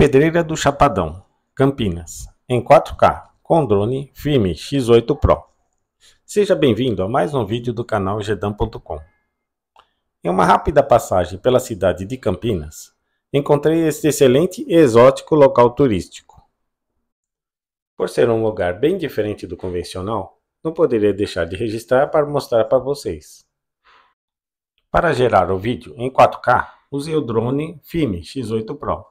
Pedreira do Chapadão, Campinas, em 4K, com drone FIMI X8 Pro. Seja bem-vindo a mais um vídeo do canal Gedam.com. Em uma rápida passagem pela cidade de Campinas, encontrei este excelente e exótico local turístico. Por ser um lugar bem diferente do convencional, não poderia deixar de registrar para mostrar para vocês. Para gerar o vídeo em 4K, usei o drone FIMI X8 Pro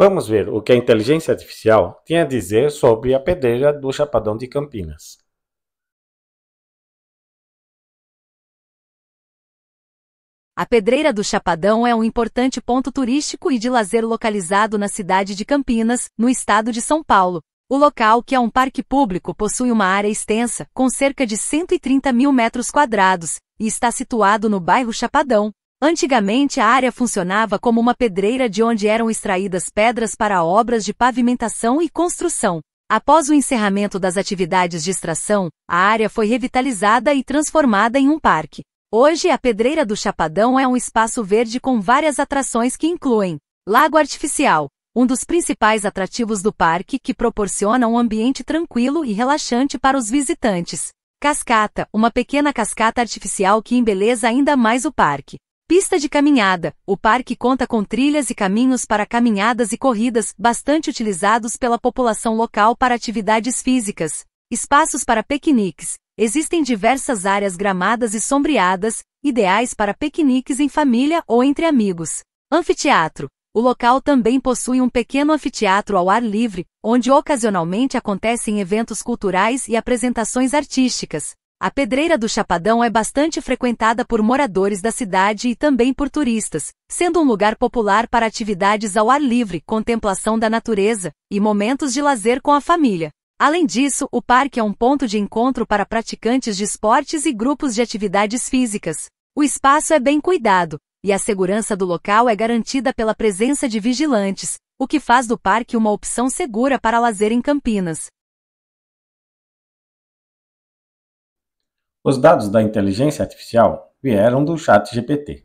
Vamos ver o que a inteligência artificial tinha a dizer sobre a pedreira do Chapadão de Campinas. A Pedreira do Chapadão é um importante ponto turístico e de lazer localizado na cidade de Campinas, no estado de São Paulo. O local, que é um parque público, possui uma área extensa, com cerca de 130 mil metros quadrados, e está situado no bairro Chapadão, Antigamente a área funcionava como uma pedreira de onde eram extraídas pedras para obras de pavimentação e construção. Após o encerramento das atividades de extração, a área foi revitalizada e transformada em um parque. Hoje, a Pedreira do Chapadão é um espaço verde com várias atrações que incluem Lago Artificial, um dos principais atrativos do parque que proporciona um ambiente tranquilo e relaxante para os visitantes. Cascata, uma pequena cascata artificial que embeleza ainda mais o parque. Pista de caminhada. O parque conta com trilhas e caminhos para caminhadas e corridas, bastante utilizados pela população local para atividades físicas. Espaços para piqueniques. Existem diversas áreas gramadas e sombreadas, ideais para piqueniques em família ou entre amigos. Anfiteatro. O local também possui um pequeno anfiteatro ao ar livre, onde ocasionalmente acontecem eventos culturais e apresentações artísticas. A Pedreira do Chapadão é bastante frequentada por moradores da cidade e também por turistas, sendo um lugar popular para atividades ao ar livre, contemplação da natureza e momentos de lazer com a família. Além disso, o parque é um ponto de encontro para praticantes de esportes e grupos de atividades físicas. O espaço é bem cuidado, e a segurança do local é garantida pela presença de vigilantes, o que faz do parque uma opção segura para lazer em Campinas. Os dados da inteligência artificial vieram do chat GPT.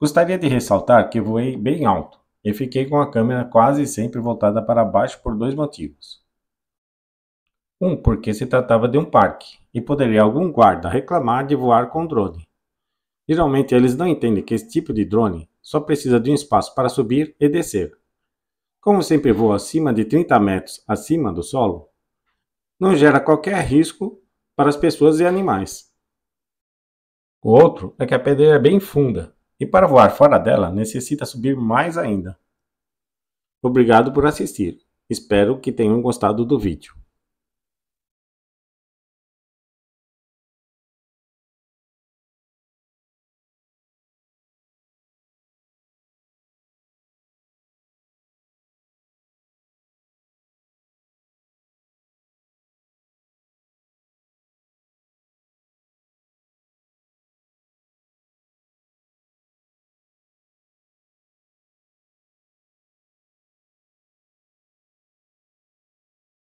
Gostaria de ressaltar que voei bem alto e fiquei com a câmera quase sempre voltada para baixo por dois motivos. Um, porque se tratava de um parque e poderia algum guarda reclamar de voar com drone. Geralmente eles não entendem que esse tipo de drone só precisa de um espaço para subir e descer. Como sempre voa acima de 30 metros acima do solo, não gera qualquer risco para as pessoas e animais. O outro é que a pedreira é bem funda e para voar fora dela necessita subir mais ainda. Obrigado por assistir. Espero que tenham gostado do vídeo.